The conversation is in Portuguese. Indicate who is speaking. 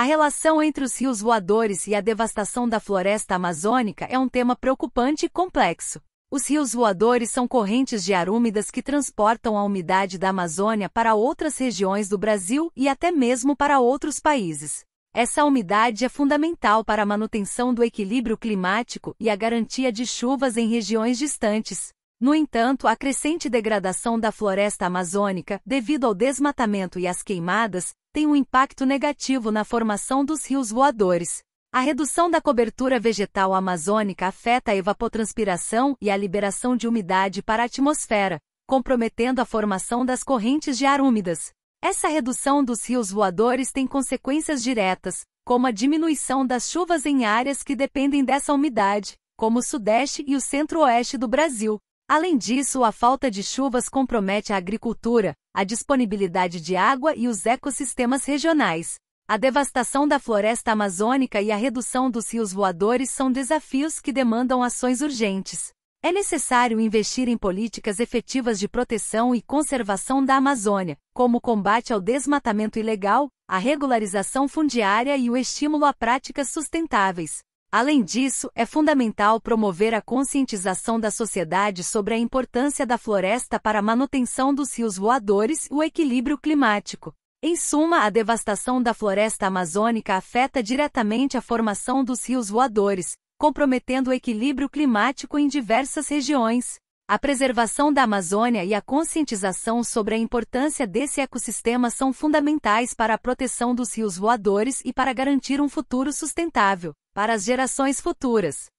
Speaker 1: A relação entre os rios voadores e a devastação da floresta amazônica é um tema preocupante e complexo. Os rios voadores são correntes de ar úmidas que transportam a umidade da Amazônia para outras regiões do Brasil e até mesmo para outros países. Essa umidade é fundamental para a manutenção do equilíbrio climático e a garantia de chuvas em regiões distantes. No entanto, a crescente degradação da floresta amazônica, devido ao desmatamento e às queimadas, tem um impacto negativo na formação dos rios voadores. A redução da cobertura vegetal amazônica afeta a evapotranspiração e a liberação de umidade para a atmosfera, comprometendo a formação das correntes de ar úmidas. Essa redução dos rios voadores tem consequências diretas, como a diminuição das chuvas em áreas que dependem dessa umidade, como o Sudeste e o Centro-Oeste do Brasil. Além disso, a falta de chuvas compromete a agricultura, a disponibilidade de água e os ecossistemas regionais. A devastação da floresta amazônica e a redução dos rios voadores são desafios que demandam ações urgentes. É necessário investir em políticas efetivas de proteção e conservação da Amazônia, como o combate ao desmatamento ilegal, a regularização fundiária e o estímulo a práticas sustentáveis. Além disso, é fundamental promover a conscientização da sociedade sobre a importância da floresta para a manutenção dos rios voadores e o equilíbrio climático. Em suma, a devastação da floresta amazônica afeta diretamente a formação dos rios voadores, comprometendo o equilíbrio climático em diversas regiões. A preservação da Amazônia e a conscientização sobre a importância desse ecossistema são fundamentais para a proteção dos rios voadores e para garantir um futuro sustentável para as gerações futuras.